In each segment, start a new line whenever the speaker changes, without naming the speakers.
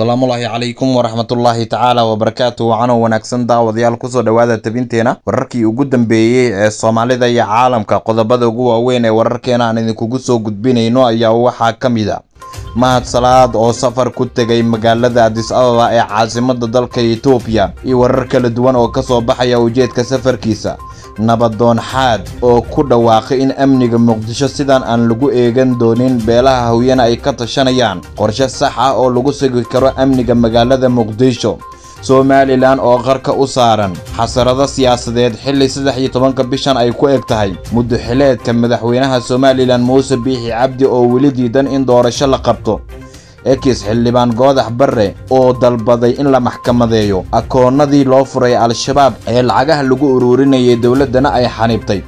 asalaamullaahi calaykum waraxmatullaahi tacaala wabarakaatu wacanoo wanaagsan daawadayaal kusoo dhowaada tebinteena wararkii ugu dambeeyey ee soomaalida iyo caalamka qodobada ugu waaweyn ee wararkeena aan idinkugu soo gudbinayno ayaa waxaa ka mid a ah mahad salaad oo safar ku tegay magaalada adis ababa ee caasimadda dalka etoobiya iyo warar kala duwan oo ka soo baxaya ujeedka safarkiisa nabadoon xaad oo ku dhawaaqay in amniga muqdisho sidan aan lagu eegan doonin beelaha hawyana ay ka tashanayaan qorshe sax ah oo lagu sugi karo amniga magaalada muqdisho somalilan oo qarka u saaran xasarada siyaasadeed xilli saddex iyo tobanka bishan ay ku eg tahay muddoxileedka madaxweynaha somalilan muuse biixi cabdi oo weli diidan in doorasho la qabto ekis xildhibaan goodax barre oo dalbaday in la maxkamadeeyo akoonnadii loo furay al-shabaab ee lacagaha lagu ururinayay dowladdana ay xaniibtay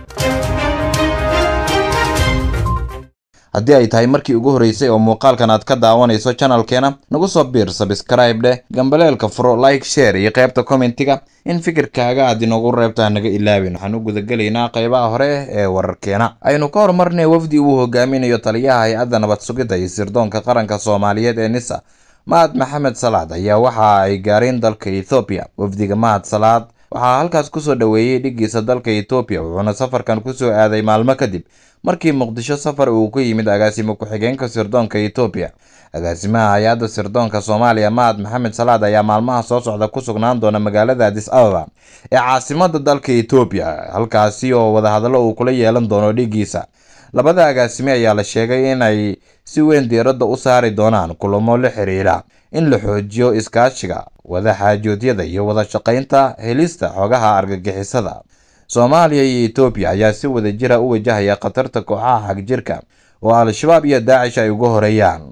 haddii ay tahay markii ugu horreysay oo muuqaalkan aad ka daawanayso janalkeena nagu soo biir sabskraib dheh gambaleelka furo like share iyo qaybta commentiga in fikirkaaga aad inoogu reebtaa naga ilaabin waxaan u gudagelaynaa qaybaha hore ee wararkeena aynu ka horumarnay wafdi uu hogaaminayo taliyaha hay-adda nabad sugidda iyo sirdoonka qaranka soomaaliyeed ee nisa mahad maxamed salaad ayaa waxa ay gaareen dalka ethoobiya wafdiga mahad salaad waxaa halkaas kusoo dhoweeyey dhiggiisa dalka etoobiya wuxuuna safarkan kusoo aaday maalmo kadib markii muqdisho safar uu ku yimid agaasimo ku-xigeenka sirdoonka etoobiya agaasimaha hay-adda sirdoonka soomaaliya mahad maxamed salaad ayaa maalmaha soo socda ku sugnaan doona magaalada adis ababa ee caasimadda dalka etoobiya halkaasi oo wadahadallo uu kula yeelan doono dhiggiisa labada agaasimi ayaa la sheegay inay si weyn diiradda u saari doonaan kulamo la xiriira in la xoojiyo iskaashiga wadaxaajoodyada iyo wada shaqaynta helista xogaha argagixisada soomaaliya iyo etoobiya ayaa si wada jira u wajahaya khatarta kooxaha xagjirka oo al-shabaab iyo daacish ay uga horeeyaan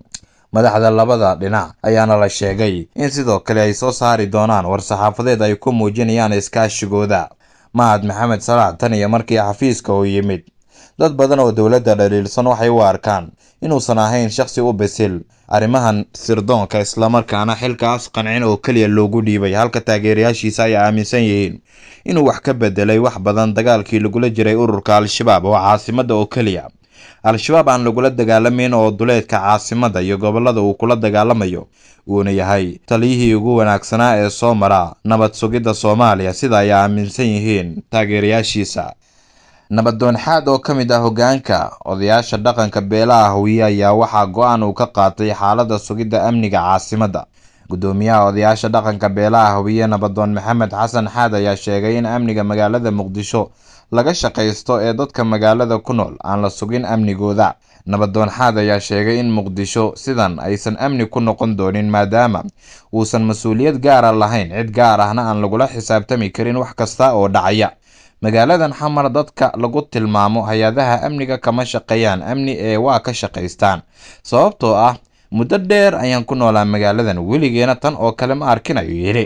madaxda labada dhinac ayaana la sheegay in sidoo kale ay soo saari doonaan war-saxaafadeed ay ku muujinayaan iskaashigooda maad maxamed salaax tan iyo markii xafiiska uu yimid dad badan oo dowladda dhaliilsan waxay u arkaan inuusan ahayn shaqsi u bisil arrimahan sirdoonka islamarkaana xilkaas qancin oo keliya loogu dhiibay halka taageerayaashiisa ay aaminsan yihiin inuu wax ka bedelay wax badan dagaalkii lagula jiray ururka al-shabaab oo caasimadda oo keliya al-shabaab aan lagula dagaalamayn oo duleedka caasimadda iyo gobollada uu kula dagaalamayo uuna yahay taliyihii ugu wanaagsanaa ee soo mara nabad sugidda soomaaliya sida ay aaminsan yihiin taageerayaashiisa nabadoon xaad oo ka mid ah hogaanka odayaasha dhaqanka beelaha hawiye ayaa waxaa go-aan uu ka qaatay xaaladda sugidda amniga caasimadda gudoomiyaha odayaasha dhaqanka beelaha hawiye nabadoon maxamed xasan xaad ayaa sheegay in amniga magaalada muqdisho laga shaqaysto ee dadka magaalada ku nool aan la sugin amnigooda nabadoon xaad ayaa sheegay in muqdisho sidan aysan amni ku noqon doonin maadaama uusan mas-uuliyad gaara ah lahayn cid gaar ahna aan lagula xisaabtami karin wax kasta oo dhacaya magaaladan xamar dadka lagu tilmaamo hay-adaha amniga kama shaqeeyaan amni ee waa ka shaqaystaan sababtoo ah muddo dheer ayaan ku noolaa magaaladan weligeena tan oo kale ma arkin ayuu yidhi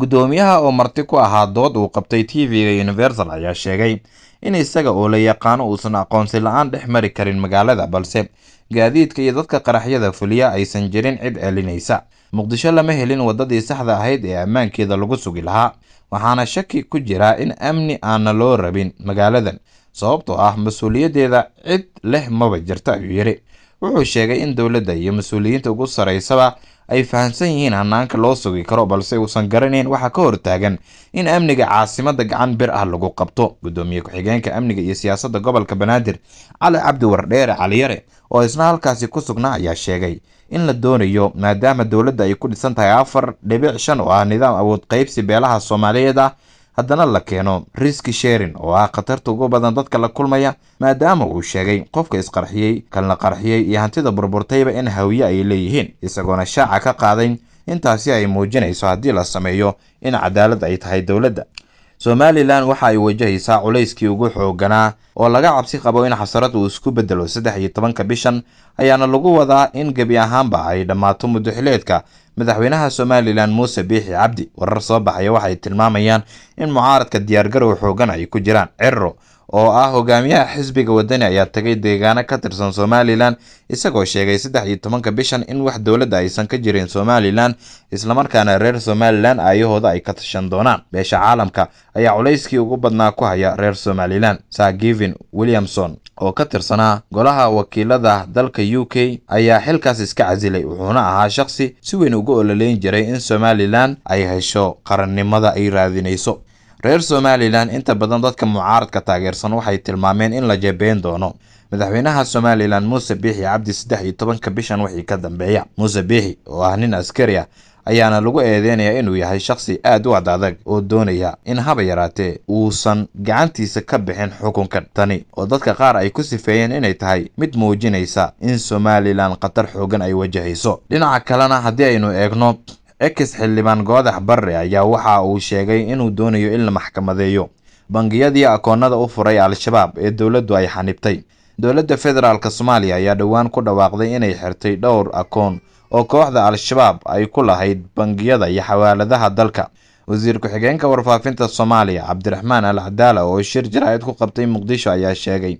guddoomiyaha oo marti ku ahaa dood uu qabtay t v-ga universal ayaa sheegay in isaga oo la yaqaano uusan aqoonsi la-aan dhex mari karin magaalada balse gaadiidka iyo dadka qaraxyada fuliya aysan jirin cid celinaysa muqdisho lama helin waddadii saxda ahayd ee ammaankeeda lagu sugi lahaa waxaana shaki ku jiraa in amni aana loo rabin magaaladan sababtoo ah mas-uuliyaddeeda cid leh maba jirta ayuu yidhi wuxuu sheegay in dowladda iyo mas-uuliyiinta ugu saraysaba ay fahamsan yihiin hannaanka loo sugi karo balse uusan garanayn waxaa ka hortaagan in amniga caasimadda gacan bir ah lagu qabto guddoomiye ku-xigeenka amniga iyo siyaasadda gobolka banaadir cali cabdi wardheere caliyare oo isna halkaasi ku sugnaa ayaa sheegay in la doonayo maadaama dowladda ay ku dhisan tahay afar dhibic shan oo ah nidaam awood qaybsi beelaha soomaaliyeed ah haddana la keeno riski sherin oo ah khatarta ugu badan dadka la kulmaya maadaama uu sheegay qofka isqarxiyey kan la qarxiyey iyo hantida burburtayba in hawiye ay leeyihiin isagoona shaaca ka qaaday intaasi ay muujinayso haddii la sameeyo in cadaalad ay tahay dowladda somalilan waxa ay wajahaysaa culayskii ugu xooganaa oo laga cabsi qabo in xasarad uu isku beddelo saddex iyo tobanka bishan ayaana lagu wadaa in gebi ahaanba ay dhammaato muddoxileedka madaxweynaha somalilan muuse biixi cabdi warar soo baxaya waxay tilmaamayaan in mucaaradka diyaargarow xooggan ay ku jiraan cerro oo ah hogaamiyaha xisbiga wadani ayaa tagay deegaano ka tirsan somalilan isagoo sheegay saddex iyo tobanka bishan in wax dowladda aysan ka jirin somalilan islamarkaana reer somalilan aayahooda ay ka tashan doonaan beesha caalamka ayaa culayskii ugu badnaa ku haya reer somalilan givin williamson oo ka tirsanaa golaha wakiilada dalka u k ayaa xilkaas iska casilay wuxuuna ahaa shaqsi si weyn uga ololeyn jiray in somalilan ay hesho qarannimada ay raadinayso reer somalilan inta badan dadka mucaaradka taageersan waxay tilmaameen in la jeebeyn doono madaxweynaha somalilan muuse biixi cabdi saddex iyo tobanka bishan wixii ka dambeeya muuse biixi oo ah nin askari ah ayaana lagu eedeynayaa inuu yahay shaqsi aad u adadag oo doonaya in haba yaraatee uusan gacantiisa ka bixin xukunkan tani oo dadka qaar ay ku sifeeyeen inay tahay mid muujinaysa in somalilan khatar xooggan ay wajahayso dhinaca kalena haddii aynu eegno ex xildhibaan goodax barre ayaa waxa uu sheegay inuu doonayo in la maxkamadeeyo bangiyadii akoonnada u furay al-shabaab ee dowladdu ay xanibtay dowladda federaalk soomaaliya ayaa dhowaan ku dhawaaqday inay xirtay dhowr akoon oo kooxda al-shabaab ay ku lahayd bangiyada iyo xawaaladaha dalka wasiir ku-xigeenka warfaafinta soomaaliya cabdiraxmaan al cadaala oo shir jaraa'id ku qabtay muqdisho ayaa sheegay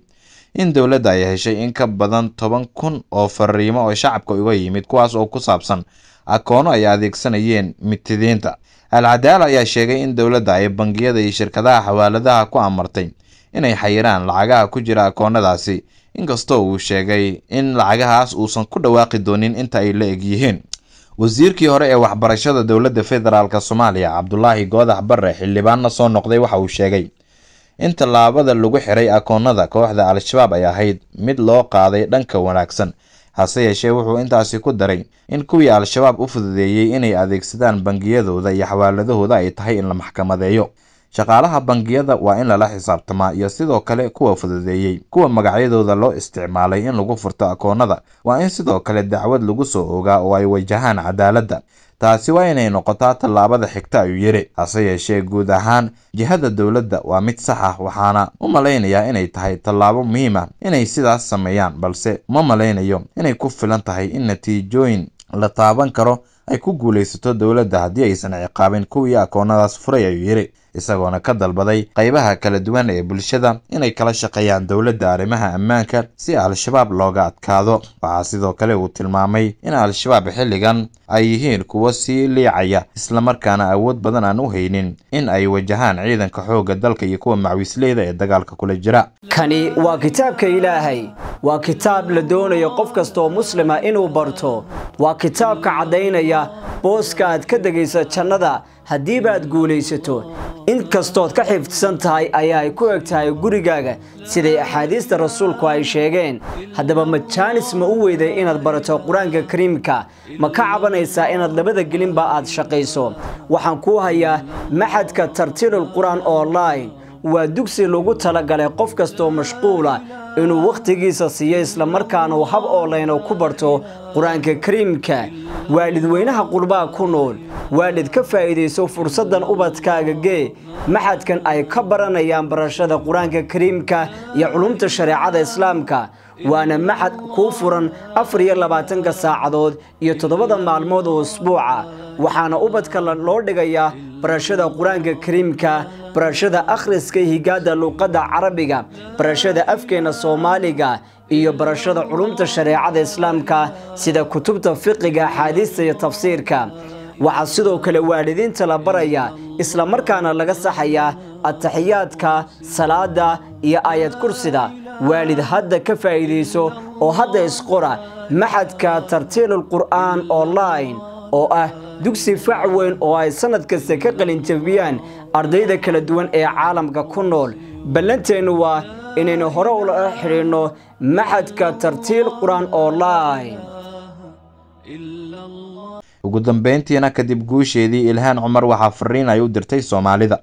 in dowladda ay heshay in ka badan toban kun oo fariimo oo shacabka uga yimid kuwaas oo ku saabsan akoono ay adeegsanayeen mitidiinta alcadaala ayaa sheegay in dowladda ay bangiyada iyo shirkadaha xawaaladaha ku amartay inay xayiraan lacagaha ku jira akoonadaasi inkastoo uu sheegay in lacagahaas uusan ku dhawaaqi doonin inta ay la eg yihiin wasiirkii hore ee waxbarashada dowladda federaalk soomaaliya cabdulaahi goodax barre xildhibaanna soo noqday waxa uu sheegay in tallaabada lagu xiray akoonnada kooxda al-shabaab ay ahayd mid loo qaaday dhanka wanaagsan hase yeeshee wuxuu intaasi ku daray in kuwii al-shabaab u fududeeyey inay adeegsadaan bangiyadooda iyo xawaaladahooda ay tahay in la maxkamadeeyo shaqaalaha bangiyada waa in lala xisaabtamaa iyo sidoo kale kuwa fududeeyey kuwa magacyadooda loo isticmaalay in lagu furto akoonnada waa in sidoo kale dacwad lagu soo ogaa oo ay wajahaan cadaaladda taasi waa inay noqotaa tallaabada xigta ayuu yidhi hase yeeshee guud ahaan jihada dowladda waa mid sax ah waxaana u malaynayaa inay tahay tallaabo muhiim ah inay sidaas sameeyaan balse ma malaynayo inay ku filan tahay in natiijooyin la taaban karo ay ku guulaysato dowladda haddii aysan ciqaabin kuwii akoonnadaas furay ayuu yidhi isagoona ka dalbaday qaybaha kala duwan ee bulshada inay kala shaqeeyaan dowladda arrimaha ammaanka si al-shabaab looga adkaado waxaa sidoo kale uu tilmaamay in al-shabaab xilligan ay yihiin kuwo sii liicaya islamarkaana awood badan aan u haynin in ay wajahaan ciidanka xoogga dalka iyo kuwa macwiisleyda ee dagaalka kula jira
kani waa kitaabka ilaahay waa kitaab la doonayo qof kastoo muslima inuu barto waa kitaabka caddaynaya booska aad ka degaysa jannada haddiibaad guulaysato in kastood ka xifdsan tahay ayaa ay ku eg tahay gurigaaga siday axaadiista rasuulku ay sheegeen haddaba ma jaanis ma u weyday inaad barato qur-aanka kariimka ma ka cabanaysaa inaad labada gelinba aad shaqayso waxaan kuu hayaa maxadka tartiilul qur-aan online waa dugsi lagu talagalay qof kastoo mashquula inuu wakhtigiisa siiyo isla markaana uu hab oolayno ku barto qur-aanka kariimka waalidweynaha qurbaha ku nool waalid ka faa'iidayso fursaddan ubadkaaga gee maxadkan ay ka baranayaan barashada qur-aanka kariimka iyo culumta shareecada islaamka waana maxad kuu furan afar iyo labaatanka saacadood iyo toddobada maalmood oo usbuuca waxaana ubadka loo dhigayaa barashada qur-aanka kariimka barashada akhriska higaada luuqadda carabiga barashada afkeena soomaaliga iyo barashada culumta shareecada islaamka sida kutubta fiqiga axaadiista iyo tafsiirka waxaa sidoo kale waalidiinta la baraya markaana laga saxayaa ataxiyaadka salaada iyo aayad kursida waalid hadda ka faa'iidayso oo hadda isqora maxadka tartiilulqur'aan online oo ah dugsi fac weyn oo ay sannad kasta ka qalinjabiyaan ardayda kala duwan ee caalamka ku nool ballanteennu waa inaynu hore ula xidhiidhno maxadka tartiil qur-aan online
ugu dambayntiina kadib guusheedii ilhaan cumar waxaa fariin ay u dirtay soomaalida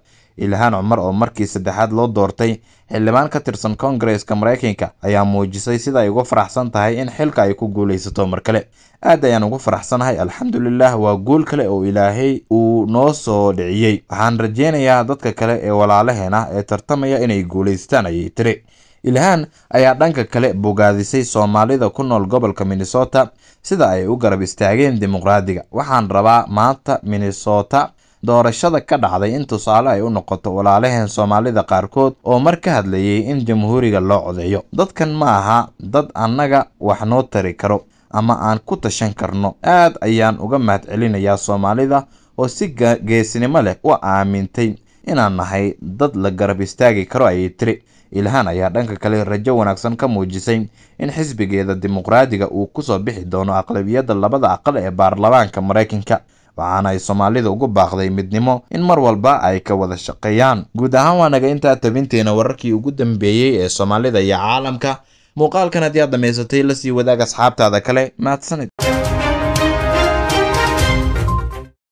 ilhaan cumar oo markii saddexaad loo doortay xildhibaan ka tirsan kongareska maraykanka ayaa muujisay sida ay ugu faraxsan tahay in xilka ay ku guulaysato mar kale aad ayaan ugu faraxsanahay alxamdulilah waa guul kale oo ilaahay uu noo soo dhiciyey waxaan rajeynayaa dadka kale ee walaalaheena ee tartamaya inay guulaystaan ayay tiri ilhaan ayaa dhanka kale bogaadisay soomaalida ku nool gobolka minnesota sida ay u garab istaageen dimuqraadiga waxaan rabaa maanta minnesota doorashada ka dhacday in tusaale ay u noqoto walaalaheen soomaalida qaarkood oo mar ka hadlayay in jamhuuriga loo codeeyo dadkan ma aha dad annaga wax noo tari karo ama aan ku tashan karno aad ayaan uga mahadcelinayaa soomaalida oo si geesnimo leh u aamintay inaan nahay dad la garab istaagi karo ayay tiri ilhaan ayaa dhanka kale rajo wanaagsan ka muujisay in xisbigeeda dimuqraadiga uu ku soo bixi doono aqlabiyadda labada aqal ee baarlamaanka maraykanka waxaana ay soomaalida ugu baaqday midnimo in mar walba ay ka wada shaqeeyaan guud ahaan waa naga intaa tabinteena wararkii ugu dambeeyey ee soomaalida iyo caalamka muuqaalkan haddii aad dhammaysatay la sii wadaag asxaabtaada kale mahadsanid